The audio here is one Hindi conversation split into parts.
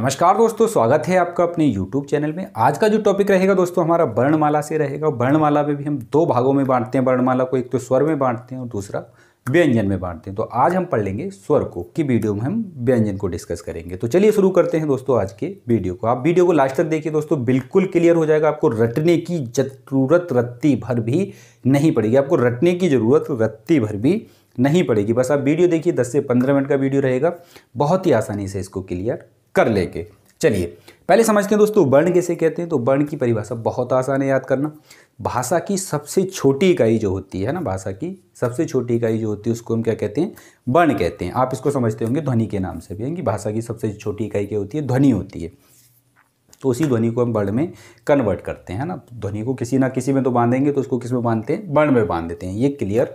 नमस्कार दोस्तों स्वागत है आपका अपने YouTube चैनल में आज का जो टॉपिक रहेगा दोस्तों हमारा वर्णमाला से रहेगा वर्णमाला में भी हम दो भागों में बांटते हैं वर्णमाला को एक तो स्वर में बांटते हैं और दूसरा व्यंजन में बांटते हैं तो आज हम पढ़ लेंगे स्वर को की वीडियो में हम व्यंजन को डिस्कस करेंगे तो चलिए शुरू करते हैं दोस्तों आज के वीडियो को आप वीडियो को लास्ट तक देखिए दोस्तों बिल्कुल क्लियर हो जाएगा आपको रटने की ज़रूरत रत्ती भर भी नहीं पड़ेगी आपको रटने की ज़रूरत रत्ती भर भी नहीं पड़ेगी बस आप वीडियो देखिए 10 से 15 मिनट का वीडियो रहेगा बहुत ही आसानी से इसको क्लियर कर लेके चलिए पहले समझते हैं दोस्तों वर्ण कैसे कहते हैं तो वर्ण की परिभाषा बहुत आसान है याद करना भाषा की सबसे छोटी इकाई जो होती है ना भाषा की सबसे छोटी इकाई जो होती है उसको हम क्या कहते हैं वर्ण कहते हैं आप इसको समझते होंगे ध्वनि के नाम से भी कि भाषा की सबसे छोटी इकाई क्या होती है ध्वनि होती है तो उसी ध्वनि को हम वर्ण में कन्वर्ट करते हैं ना ध्वनि को किसी ना किसी में तो बांधेंगे तो उसको किस में बांधते हैं वर्ण में बांध देते हैं ये क्लियर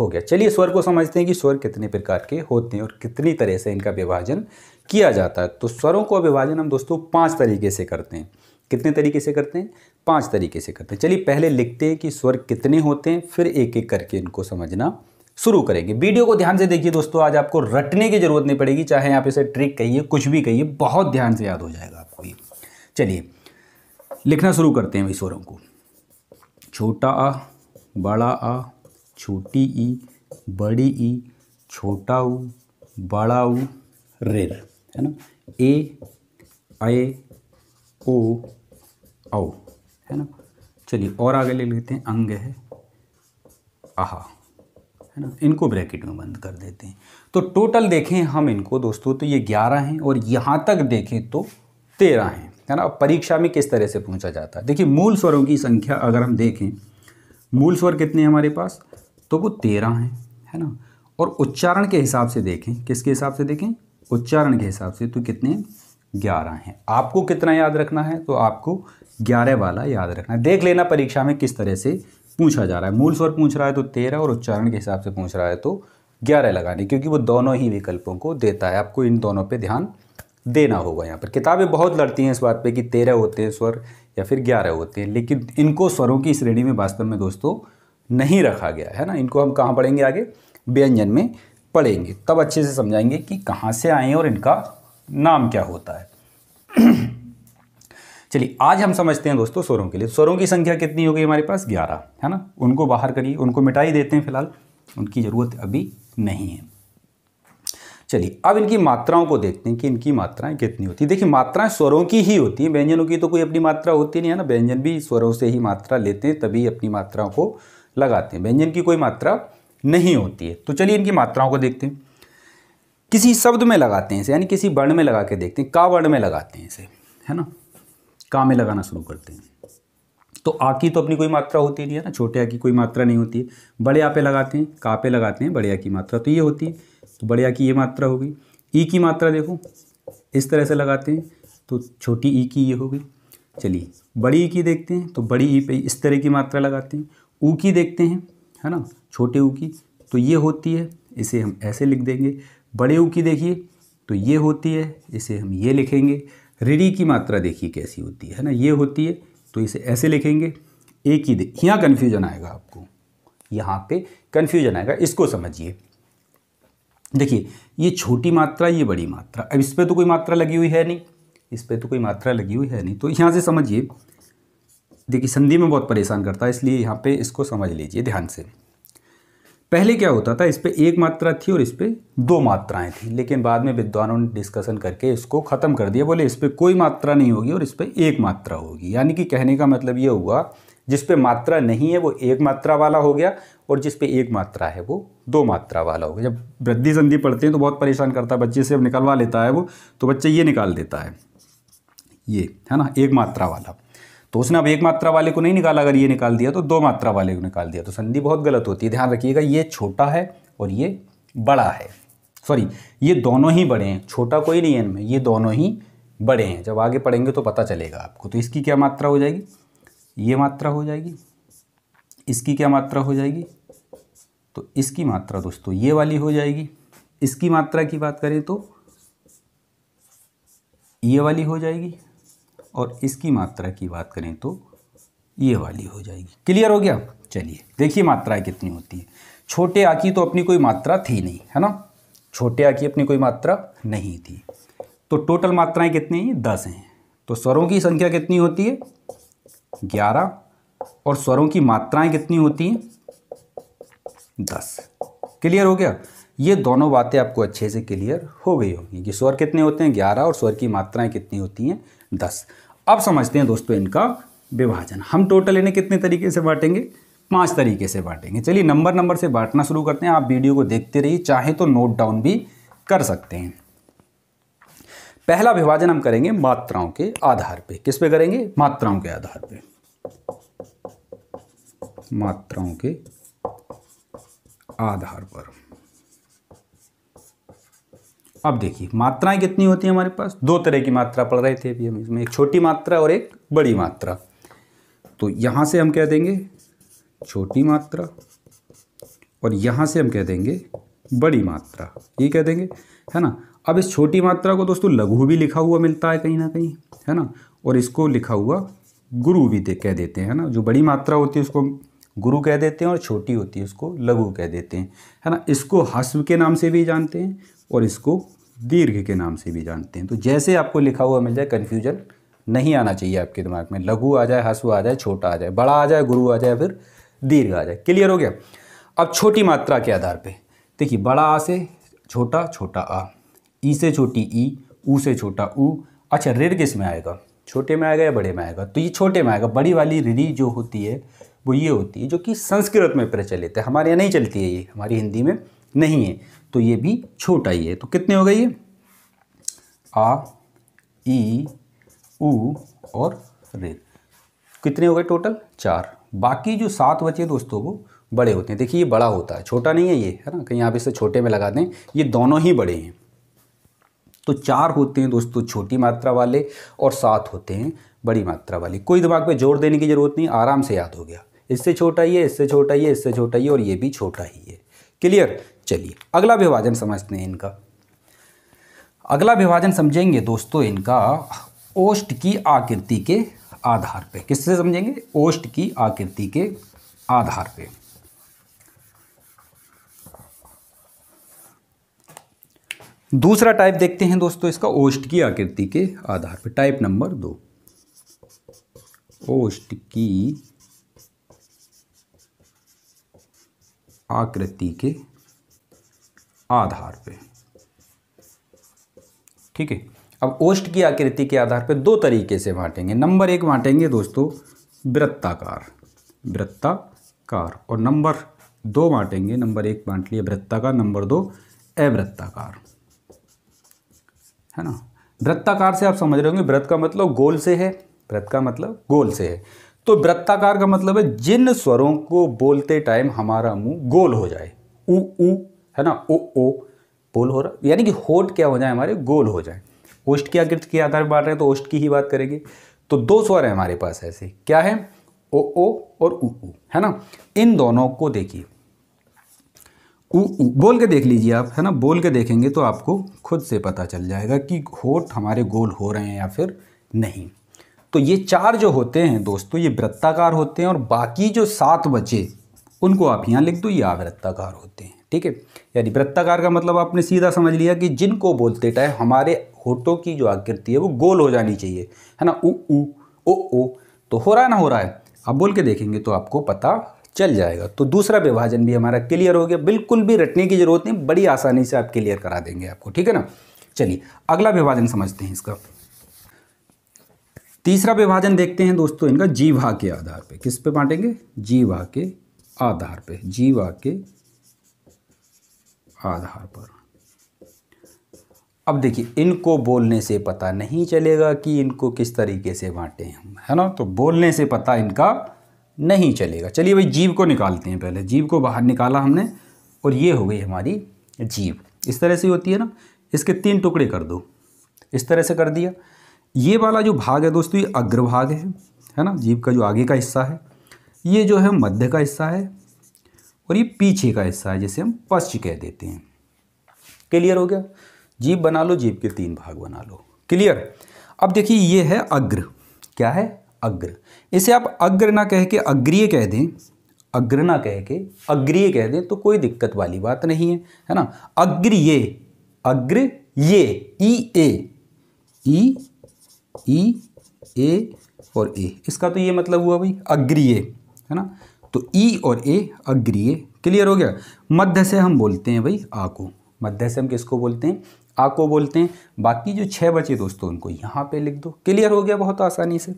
हो गया चलिए स्वर को समझते हैं कि स्वर कितने प्रकार के होते हैं और कितनी तरह से इनका विभाजन किया जाता है तो स्वरों का विभाजन हम दोस्तों पाँच तरीके से करते हैं कितने तरीके से करते हैं पाँच तरीके से करते हैं चलिए पहले लिखते हैं कि स्वर कितने होते हैं फिर एक एक करके इनको समझना शुरू करेंगे वीडियो को ध्यान से देखिए दोस्तों आज आपको रटने की ज़रूरत नहीं पड़ेगी चाहे आप इसे ट्रिक कहिए कुछ भी कहिए बहुत ध्यान से याद हो जाएगा आपको ये चलिए लिखना शुरू करते हैं भाई स्वरों को छोटा आ बड़ा आ छोटी ई बड़ी ई छोटा ऊ बड़ा ऊ रेर है ना ए आए, ओ औ है ना चलिए और आगे ले लेते हैं अंग है आहा है ना इनको ब्रैकेट में बंद कर देते हैं तो टोटल देखें हम इनको दोस्तों तो ये ग्यारह हैं और यहाँ तक देखें तो तेरह हैं है ना परीक्षा में किस तरह से पूछा जाता है देखिए मूल स्वरों की संख्या अगर हम देखें मूल स्वर कितने हैं हमारे पास तो वो तेरह हैं है ना और उच्चारण के हिसाब से देखें किसके हिसाब से देखें उच्चारण के हिसाब से तो कितने ग्यारह हैं आपको कितना याद रखना है तो आपको ग्यारह वाला याद रखना है देख लेना परीक्षा में किस तरह से पूछा जा रहा है मूल स्वर पूछ रहा है तो तेरह और उच्चारण के हिसाब से पूछ रहा है तो ग्यारह लगाने क्योंकि वो दोनों ही विकल्पों को देता है आपको इन दोनों पर ध्यान देना होगा यहाँ पर किताबें बहुत लड़ती हैं इस बात पर कि तेरह होते हैं स्वर या फिर ग्यारह होते हैं लेकिन इनको स्वरों की श्रेणी में वास्तव में दोस्तों नहीं रखा गया है ना इनको हम कहाँ पढ़ेंगे आगे व्यंजन में पढ़ेंगे तब अच्छे से समझाएंगे कि कहाँ से आए और इनका नाम क्या होता है चलिए आज हम समझते हैं दोस्तों स्वरों के लिए स्वरों की संख्या कितनी हो गई हमारे पास ग्यारह है ना उनको बाहर करिए उनको मिटाई देते हैं फिलहाल उनकी ज़रूरत अभी नहीं है चलिए अब इनकी मात्राओं को देखते हैं कि इनकी मात्राएं कितनी होती है देखिए मात्राएं स्वरों की ही होती हैं व्यंजनों की तो कोई अपनी मात्रा होती नहीं है ना व्यंजन भी स्वरों से ही मात्रा लेते हैं तभी अपनी मात्राओं को लगाते हैं व्यंजन की कोई मात्रा नहीं होती है तो चलिए इनकी मात्राओं को देखते हैं किसी शब्द में लगाते हैं इसे यानी किसी वर्ण में लगा के देखते हैं का वर्ण में लगाते हैं इसे है ना का में लगाना शुरू करते हैं तो आ की तो अपनी कोई मात्रा होती नहीं है ना छोटे आ की कोई मात्रा नहीं होती है बड़े आ पे लगाते हैं का पे लगाते हैं बड़े आ की मात्रा तो ये होती है तो बड़े आ की ये मात्रा होगी ई की मात्रा देखो इस तरह से लगाते हैं तो छोटी ई की ये होगी चलिए बड़ी ई की देखते हैं तो बड़ी ई पे इस तरह की मात्रा लगाते हैं ऊकी देखते हैं है ना छोटे ऊकी तो ये होती है इसे हम ऐसे लिख देंगे बड़े ऊकी देखिए तो ये होती है इसे हम ये लिखेंगे रिड़ी की मात्रा देखिए कैसी होती है ना ये होती है तो इसे ऐसे लिखेंगे एक ही यहाँ कन्फ्यूजन आएगा आपको यहाँ पे कन्फ्यूजन आएगा इसको समझिए देखिए ये छोटी मात्रा ये बड़ी मात्रा अब इस पर तो कोई मात्रा लगी हुई है नहीं इस पर तो कोई मात्रा लगी हुई है नहीं तो यहाँ से समझिए देखिए संधि में बहुत परेशान करता है इसलिए यहाँ पे इसको समझ लीजिए ध्यान से पहले क्या होता था इस पर एक मात्रा थी और इस पर दो मात्राएं थी लेकिन बाद में विद्वानों ने डिस्कशन करके इसको ख़त्म कर दिया बोले इस पर कोई मात्रा नहीं होगी और इस पर एक मात्रा होगी यानी कि कहने का मतलब ये हुआ जिस पर मात्रा नहीं है वो एक मात्रा वाला हो गया और जिस पर एक मात्रा है वो दो मात्रा वाला हो गया जब वृद्धि संधि पढ़ते हैं तो बहुत परेशान करता है बच्चे से अब निकलवा लेता है वो तो बच्चे ये निकाल देता है ये है ना एक मात्रा वाला तो उसने अब एक मात्रा वाले को नहीं निकाला अगर ये निकाल दिया तो दो मात्रा वाले को निकाल दिया तो संधि बहुत गलत होती है ध्यान रखिएगा ये छोटा है और ये बड़ा है सॉरी ये दोनों ही बड़े हैं छोटा कोई नहीं है इनमें ये दोनों ही बड़े हैं जब आगे पढ़ेंगे तो पता चलेगा आपको तो इसकी क्या मात्रा हो जाएगी ये मात्रा हो जाएगी इसकी क्या मात्रा हो जाएगी तो इसकी मात्रा दोस्तों ये वाली हो जाएगी इसकी मात्रा की बात करें तो ये वाली हो जाएगी और इसकी मात्रा की बात करें तो ये वाली हो जाएगी क्लियर हो गया चलिए देखिए मात्रा कितनी होती है छोटे आ की तो अपनी कोई मात्रा थी नहीं है ना छोटे आ की अपनी कोई मात्रा नहीं थी तो टोटल मात्राएं कितनी हैं दस हैं तो स्वरों की संख्या कितनी होती है ग्यारह और स्वरों की मात्राएं कितनी होती हैं दस क्लियर हो गया ये दोनों बातें आपको अच्छे से क्लियर हो गई होगी कि स्वर कितने होते हैं ग्यारह और स्वर की मात्राएं कितनी होती हैं दस अब समझते हैं दोस्तों इनका विभाजन हम टोटल इन्हें कितने तरीके से बांटेंगे पांच तरीके से बांटेंगे चलिए नंबर नंबर से बांटना शुरू करते हैं आप वीडियो को देखते रहिए चाहे तो नोट डाउन भी कर सकते हैं पहला विभाजन हम करेंगे मात्राओं के आधार पे किस पे करेंगे मात्राओं के आधार पे मात्राओं के आधार पर अब देखिए मात्राएं कितनी होती हैं हमारे पास दो तरह की मात्रा पढ़ रहे थे अभी हम इसमें एक छोटी मात्रा और एक बड़ी मात्रा तो यहाँ से हम कह देंगे छोटी मात्रा और यहाँ से हम कह देंगे बड़ी मात्रा ये कह देंगे है ना अब इस छोटी मात्रा को दोस्तों लघु भी लिखा हुआ मिलता है कहीं ना कहीं है ना और इसको लिखा हुआ गुरु भी दे कह देते हैं ना जो बड़ी मात्रा होती है उसको गुरु कह देते हैं और छोटी होती है उसको लघु कह देते हैं है ना इसको हस्व के नाम से भी जानते हैं और इसको दीर्घ के नाम से भी जानते हैं तो जैसे आपको लिखा हुआ मिल जाए कन्फ्यूजन नहीं आना चाहिए आपके दिमाग में लघु आ जाए हसु आ जाए छोटा आ जाए बड़ा आ जाए गुरु आ जाए फिर दीर्घ आ जाए क्लियर हो गया अब छोटी मात्रा के आधार पर देखिए बड़ा आ से छोटा छोटा आ ई से छोटी ई ऊ से छोटा ऊ अच्छा ऋण किस में आएगा छोटे में आएगा या बड़े में आएगा तो ये छोटे में आएगा बड़ी वाली ऋणी जो होती है वो ये होती है जो कि संस्कृत में प्रचलित है हमारे यहाँ नहीं चलती है ये हमारी हिंदी में नहीं है तो ये भी छोटा ही है तो कितने हो गए ये आ ई उ और रे कितने हो गए टोटल चार बाकी जो सात बचे दोस्तों वो बड़े होते हैं देखिए ये बड़ा होता है छोटा नहीं है ये है ना कहीं आप इसे छोटे में लगा दें ये दोनों ही बड़े हैं तो चार होते हैं दोस्तों छोटी मात्रा वाले और सात होते हैं बड़ी मात्रा वाले कोई दिमाग पे जोर देने की ज़रूरत नहीं आराम से याद हो गया इससे छोटा ये इससे छोटा ये इससे छोटा ये और ये भी छोटा ही है क्लियर चलिए अगला विभाजन समझते हैं इनका अगला विभाजन समझेंगे दोस्तों इनका ओष्ट की आकृति के आधार पे किससे समझेंगे ओष्ट की आकृति के आधार पे दूसरा टाइप देखते हैं दोस्तों इसका ओष्ट की आकृति के आधार पर टाइप नंबर दो ओष्ट की आकृति के आधार पे ठीक है अब ओष्ट की आकृति के आधार पर दो तरीके से बांटेंगे नंबर एक बांटेंगे दोस्तों वृत्ताकार वृत्ताकार और नंबर दो बांटेंगे नंबर एक बांट लिए वृत्ताकार नंबर दो अवृत्ताकार है ना वृत्ताकार से आप समझ रहे होंगे व्रत का मतलब गोल से है व्रत का मतलब गोल से है तो वृत्ताकार का मतलब है जिन स्वरों को बोलते टाइम हमारा मुंह गोल हो जाए उ, उ, है ना ओ ओ पोल हो रहा यानी कि होट क्या हो जाए हमारे गोल हो जाए ओष्ट की आकृति के आधार पर बांट रहे हैं तो ओष्ट की ही बात करेंगे तो दो स्वर है हमारे पास ऐसे क्या है ओ ओ और ऊ ऊ है ना इन दोनों को देखिए उ, उ बोल के देख लीजिए आप है ना बोल के देखेंगे तो आपको खुद से पता चल जाएगा कि होठ हमारे गोल हो रहे हैं या फिर नहीं तो ये चार जो होते हैं दोस्तों ये वृत्ताकार होते हैं और बाकी जो सात बचे उनको आप यहाँ लिख दो ये आवृत्ताकार होते हैं ठीक है यानी वृत्ताकार का मतलब आपने सीधा समझ लिया कि जिनको बोलते टाइम हमारे होठों की जो आकृति है वो गोल हो जानी चाहिए है ना उ उ, ओ ओ तो हो रहा है ना हो रहा है आप बोल के देखेंगे तो आपको पता चल जाएगा तो दूसरा विभाजन भी हमारा क्लियर हो गया बिल्कुल भी रटने की जरूरत नहीं बड़ी आसानी से आप क्लियर करा देंगे आपको ठीक है ना चलिए अगला विभाजन समझते हैं इसका तीसरा विभाजन देखते हैं दोस्तों इनका जीवा के आधार पे किस पे बांटेंगे जीवा के आधार पे जीवा के आधार पर अब देखिए इनको बोलने से पता नहीं चलेगा कि इनको किस तरीके से बांटें हम है ना तो बोलने से पता इनका नहीं चलेगा चलिए भाई जीव को निकालते हैं पहले जीव को बाहर निकाला हमने और ये हो गई हमारी जीव इस तरह से होती है ना इसके तीन टुकड़े कर दो इस तरह से कर दिया ये वाला जो भाग है दोस्तों ये अग्रभाग है है ना जीव का जो आगे का हिस्सा है ये जो है मध्य का हिस्सा है और ये पीछे का हिस्सा है जिसे हम पश्च कह देते हैं क्लियर हो गया जीव बना लो जीप के तीन भाग बना लो क्लियर अब देखिए ये है अग्र क्या है अग्र इसे आप अग्र ना कह के अग्रिय कह दें अग्र ना कह के अग्रिय कह दें तो कोई दिक्कत वाली बात नहीं है है ना अग्रिय अग्र ये ई ए ई ई ए और ए इसका तो ये मतलब हुआ भाई अग्रिय है ना तो ई और ए अग्रिय क्लियर हो गया मध्य से हम बोलते हैं भाई आ को मध्य से हम किसको बोलते हैं आ को बोलते हैं बाकी जो छः बचे दोस्तों उनको यहाँ पे लिख दो क्लियर हो गया बहुत आसानी से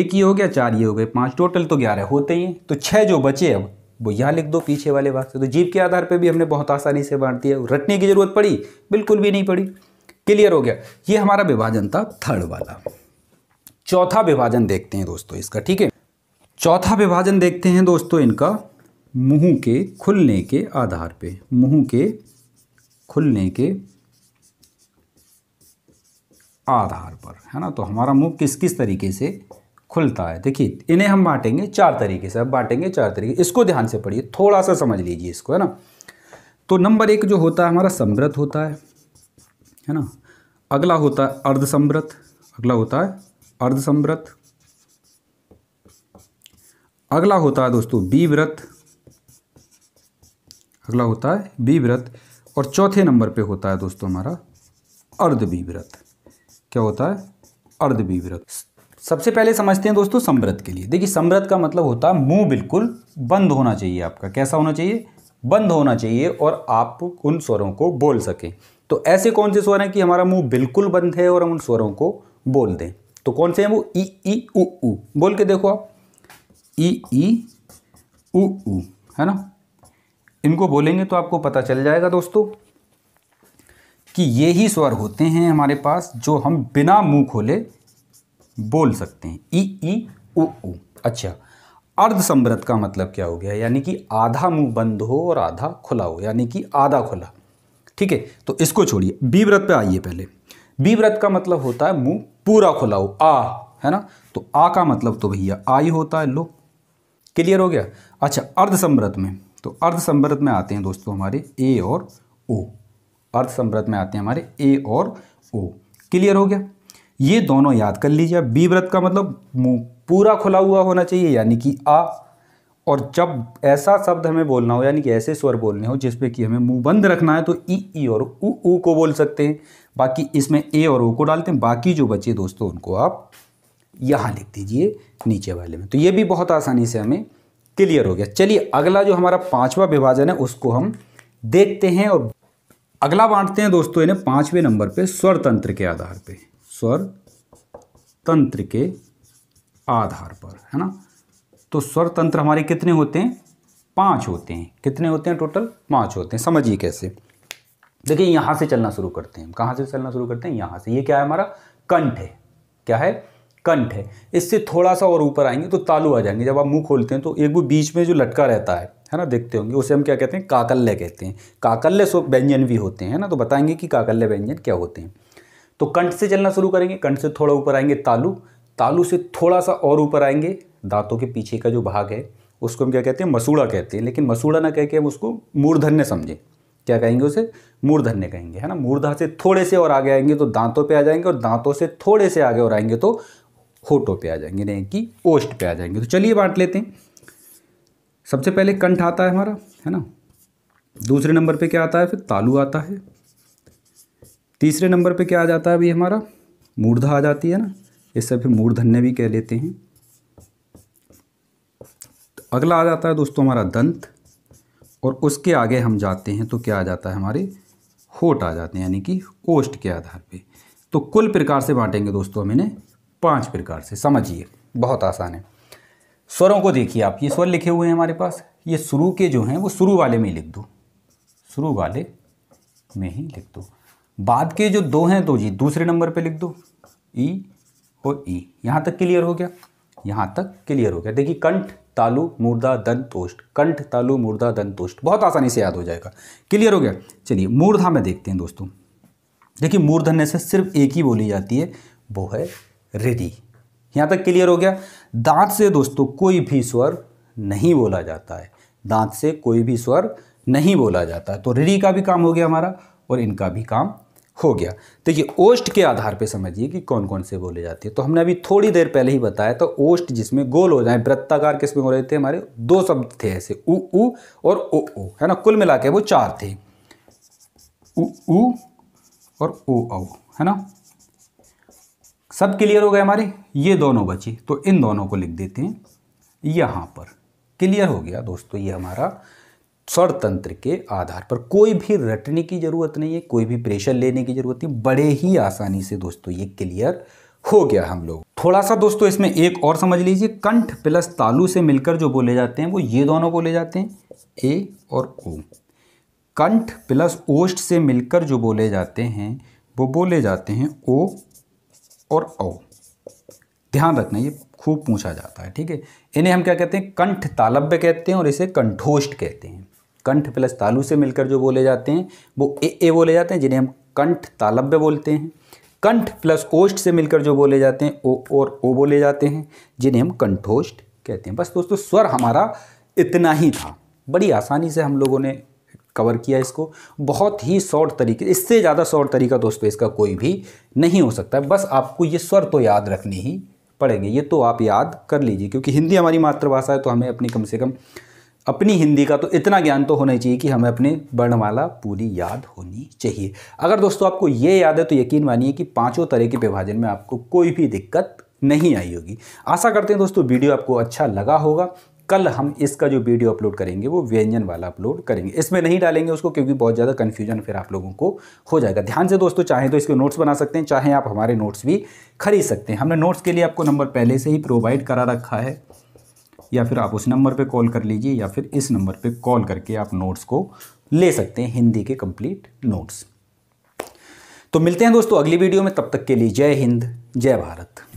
एक ही हो गया चार ये हो गए पांच टोटल तो ग्यारह होते ही तो छः जो बचे अब वो यहाँ लिख दो पीछे वाले भाग से तो जीप के आधार पर भी हमने बहुत आसानी से बांट दिया रटने की ज़रूरत पड़ी बिल्कुल भी नहीं पड़ी क्लियर हो गया ये हमारा विभाजन था थर्ड वाला चौथा विभाजन देखते हैं दोस्तों इसका ठीक है चौथा विभाजन देखते हैं दोस्तों इनका मुंह के खुलने के आधार पे मुंह के खुलने के आधार पर है ना तो हमारा मुंह किस किस तरीके से खुलता है देखिए इन्हें हम बांटेंगे चार तरीके से अब बांटेंगे चार तरीके इसको ध्यान से पढ़िए थोड़ा सा समझ लीजिए इसको है ना तो नंबर एक जो होता है हमारा समृत होता है है ना अगला होता है अर्धसमृत अगला होता है अर्धसमृत अगला होता है दोस्तों बी व्रत अगला होता है बी व्रत और चौथे नंबर पे होता है दोस्तों हमारा अर्ध बी व्रत क्या होता है अर्ध बी व्रत सबसे पहले समझते हैं दोस्तों समृत के लिए देखिए समृत का मतलब होता है मुंह बिल्कुल बंद होना चाहिए आपका कैसा होना चाहिए बंद होना चाहिए और आप उन स्वरों को बोल सकें तो ऐसे कौन से स्वर हैं कि हमारा मुंह बिल्कुल बंद है और हम उन स्वरों को बोल दें तो कौन से हैं वो ई ई उ, उ बोल के देखो आप ई ई उ उ है ना इनको बोलेंगे तो आपको पता चल जाएगा दोस्तों कि ये ही स्वर होते हैं हमारे पास जो हम बिना मुंह खोले बोल सकते हैं ई ई उ उ अच्छा अर्ध संव्रत का मतलब क्या हो गया यानी कि आधा मुंह बंद हो और आधा खुला हो यानी कि आधा खुला ठीक है तो इसको छोड़िए बी व्रत पे आइए पहले बी व्रत का मतलब होता है मुंह पूरा खुला हो आ है ना तो आ का मतलब तो भैया आई होता है लो क्लियर हो गया अच्छा अर्धसंवृत में तो अर्धसंवृत में आते हैं दोस्तों हमारे ए और ओ अर्धसंवृत में आते हैं हमारे ए और ओ क्लियर हो गया ये दोनों याद कर लीजिए बी व्रत का मतलब मुंह पूरा खुला हुआ होना चाहिए यानी कि आ और जब ऐसा शब्द हमें बोलना हो यानी कि ऐसे स्वर बोलने हो जिसपे कि हमें मुंह बंद रखना है तो ई ई और ऊ ऊ को बोल सकते हैं बाकी इसमें ए और ओ को डालते हैं बाकी जो बचे दोस्तों उनको आप यहाँ लिख दीजिए नीचे वाले में तो ये भी बहुत आसानी से हमें क्लियर हो गया चलिए अगला जो हमारा पाँचवा विभाजन है उसको हम देखते हैं और अगला बांटते हैं दोस्तों इन्हें पाँचवें नंबर पे स्वर तंत्र के आधार पे स्वर तंत्र के आधार पर है ना तो स्वर तंत्र हमारे कितने होते हैं पांच होते हैं कितने होते हैं टोटल पांच होते हैं समझिए कैसे देखिए यहां से चलना शुरू करते हैं हम कहाँ से चलना शुरू करते हैं यहां से ये क्या है हमारा कंठ है क्या है कंठ है इससे थोड़ा सा और ऊपर आएंगे तो तालु आ जाएंगे जब आप मुंह खोलते हैं तो एक वो बीच में जो लटका रहता है है ना देखते होंगे उसे हम क्या कहते हैं काकल्य कहते हैं काकल्य सो व्यंजन भी होते हैं ना तो बताएंगे कि काकल्य व्यंजन क्या होते हैं तो कंठ से चलना शुरू करेंगे कंठ से थोड़ा ऊपर आएंगे तालु तालु से थोड़ा सा और ऊपर आएंगे दांतों के पीछे का जो भाग है उसको हम क्या कहते हैं मसूड़ा कहते हैं लेकिन मसूड़ा ना कह के हम उसको मूर्धन्य समझें क्या कहेंगे उसे मूर्धन्य कहेंगे है ना मूर्धा से थोड़े से और आगे आएंगे तो दांतों पे आ जाएंगे और दांतों से थोड़े से आगे और आएंगे तो होटो पे आ जाएंगे यानी कि ओष्ट पे आ जाएंगे तो चलिए बांट लेते हैं सबसे पहले कंठ आता है हमारा है ना दूसरे नंबर पे क्या आता है फिर तालु आता है तीसरे नंबर पे क्या आ जाता है अभी हमारा मूर्धा आ जाती है ना इससे फिर मूर्धन्य भी कह लेते हैं अगला आ जाता है दोस्तों हमारा दंत और उसके आगे हम जाते हैं तो क्या आ जाता है हमारे होट आ जाते हैं यानी कि ओष्ट के आधार पे तो कुल प्रकार से बांटेंगे दोस्तों हम इन्हें पांच प्रकार से समझिए बहुत आसान है स्वरों को देखिए आप ये स्वर लिखे हुए हैं हमारे पास ये शुरू के जो हैं वो शुरू वाले में ही लिख दो शुरू वाले में ही लिख दो बाद के जो दो हैं तो जी दूसरे नंबर पे लिख दो ई और ई यहाँ तक क्लियर हो गया यहाँ तक क्लियर हो गया देखिए कंठ तालु मूर्धा दंतोष्ट कंठ तालु मूर्धा दंतोष्ट बहुत आसानी से याद हो जाएगा क्लियर हो गया चलिए मूर्धा में देखते हैं दोस्तों देखिए मूर्धन्य से सिर्फ एक ही बोली जाती है वो है रेडी यहां तक क्लियर हो गया दांत से दोस्तों कोई भी स्वर नहीं बोला जाता है दांत से कोई भी स्वर नहीं बोला जाता तो रेडी का भी काम हो गया हमारा और इनका भी काम हो गया देखिए तो ओस्ट के आधार पे समझिए कि कौन कौन से बोले जाते हैं तो हमने अभी थोड़ी देर पहले ही बताया तो ओस्ट जिसमें गोल हो जाए वृत्ताकार किसमें हो रहे थे हमारे दो शब्द थे ऐसे उ उ और ओ ओ है ना कुल मिला के वो चार थे उ उ और ओ औ है ना सब क्लियर हो गए हमारे ये दोनों बचे तो इन दोनों को लिख देते हैं यहाँ पर क्लियर हो गया दोस्तों ये हमारा स्वरतंत्र के आधार पर कोई भी रटने की ज़रूरत नहीं है कोई भी प्रेशर लेने की ज़रूरत नहीं बड़े ही आसानी से दोस्तों ये क्लियर हो गया हम लोग थोड़ा सा दोस्तों इसमें एक और समझ लीजिए कंठ प्लस तालु से मिलकर जो बोले जाते हैं वो ये दोनों बोले जाते हैं ए और ओ कंठ प्लस ओष्ठ से मिलकर जो बोले जाते हैं वो बोले जाते हैं ओ और औ ध्यान रखना ये खूब पूछा जाता है ठीक है इन्हें हम क्या कहते हैं कंठ तालब्य कहते हैं और इसे कंठोष्ट कहते हैं कंठ प्लस तालु से मिलकर जो बोले जाते हैं वो ए ए बोले जाते हैं जिन्हें हम कंठ तालब्य बोलते हैं कंठ प्लस ओष्ट से मिलकर जो बोले जाते हैं ओ और ओ बोले जाते हैं जिन्हें हम कंठोष्ट कहते हैं बस दोस्तों स्वर हमारा इतना ही था बड़ी आसानी से हम लोगों ने कवर किया इसको बहुत ही शॉर्ट तरीके इससे ज़्यादा शॉर्ट तरीका दोस्तों इसका कोई भी नहीं हो सकता है बस आपको ये स्वर तो याद रखने ही पड़ेंगे ये तो आप याद कर लीजिए क्योंकि हिंदी हमारी मातृभाषा है तो हमें अपनी कम से कम अपनी हिंदी का तो इतना ज्ञान तो होना ही चाहिए कि हमें अपने वर्णमाला पूरी याद होनी चाहिए अगर दोस्तों आपको ये याद है तो यकीन मानिए कि पांचों तरह के विभाजन में आपको कोई भी दिक्कत नहीं आई होगी आशा करते हैं दोस्तों वीडियो आपको अच्छा लगा होगा कल हम इसका जो वीडियो अपलोड करेंगे वो व्यंजन वाला अपलोड करेंगे इसमें नहीं डालेंगे उसको क्योंकि बहुत ज़्यादा कन्फ्यूजन फिर आप लोगों को हो जाएगा ध्यान से दोस्तों चाहे तो इसके नोट्स बना सकते हैं चाहे आप हमारे नोट्स भी खरीद सकते हैं हमने नोट्स के लिए आपको नंबर पहले से ही प्रोवाइड करा रखा है या फिर आप उस नंबर पर कॉल कर लीजिए या फिर इस नंबर पर कॉल करके आप नोट्स को ले सकते हैं हिंदी के कंप्लीट नोट्स तो मिलते हैं दोस्तों अगली वीडियो में तब तक के लिए जय हिंद जय भारत